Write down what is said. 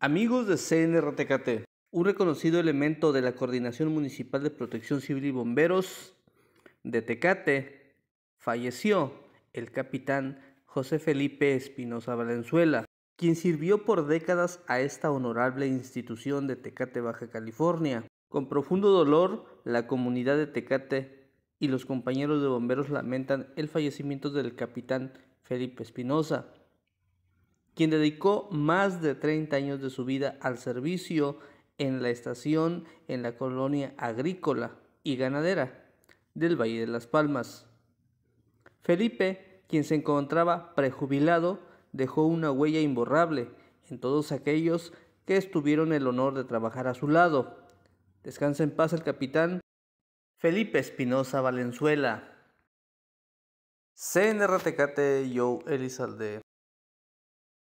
Amigos de Tecate, un reconocido elemento de la Coordinación Municipal de Protección Civil y Bomberos de Tecate falleció el capitán José Felipe Espinosa Valenzuela, quien sirvió por décadas a esta honorable institución de Tecate, Baja California. Con profundo dolor, la comunidad de Tecate y los compañeros de bomberos lamentan el fallecimiento del capitán Felipe Espinosa, quien dedicó más de 30 años de su vida al servicio en la estación en la colonia agrícola y ganadera del Valle de las Palmas. Felipe, quien se encontraba prejubilado, dejó una huella imborrable en todos aquellos que estuvieron el honor de trabajar a su lado. Descansa en paz el capitán Felipe Espinosa Valenzuela. CNRTKT Joe Elizalde.